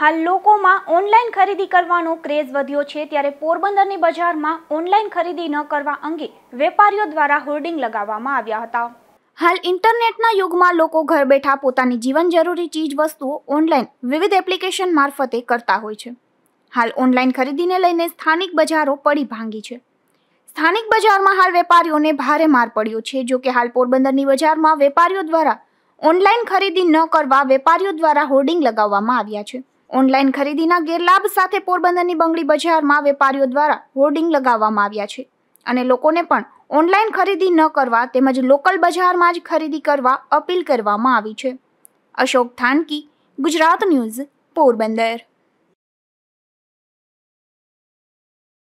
હાલ લોકોમાં ઓનલાઈન ખરીદી કરવાનો ક્રેઝ વધ્યો છે ત્યારે પોરબંદરની બજારમાં ઓનલાઈન ખરીદી ન કરવા અંગે વેપારીઓ દ્વારા હોર્ડિંગ લગાવવામાં આવ્યા હતા હાલ ઇન્ટરનેટના યુગમાં લોકો ઘર બેઠા પોતાની જીવન જરૂરી ચીજ વસ્તુઓ ઓનલાઈન વિવિધ એપ્લિકેશન મારફતે કરતા હોય છે હાલ ઓનલાઈન ખરીદીને લઈને સ્થાનિક બજારો પડી ભાંગી છે સ્થાનિક બજારમાં હાલ વેપારીઓને ભારે માર પડ્યો છે જો કે હાલ પોરબંદરની બજારમાં વેપારીઓ દ્વારા ઓનલાઈન ખરીદી ન કરવા વેપારીઓ દ્વારા હોર્ડિંગ લગાવવામાં આવ્યા છે ઓનલાઈન ખરીદીના ગેરલાભ સાથે પોરબંદરની બંગડી બજારમાં વેપારીઓ દ્વારા હોર્ડિંગ લગાવવામાં આવ્યા છે અને લોકોને પણ ઓનલાઈન ખરીદી ન કરવા તેમજ લોકલ બજારમાં જ ખરીદી કરવા અપીલ કરવામાં આવી છે અશોક થાનકી ગુજરાત ન્યૂઝ પોરબંદર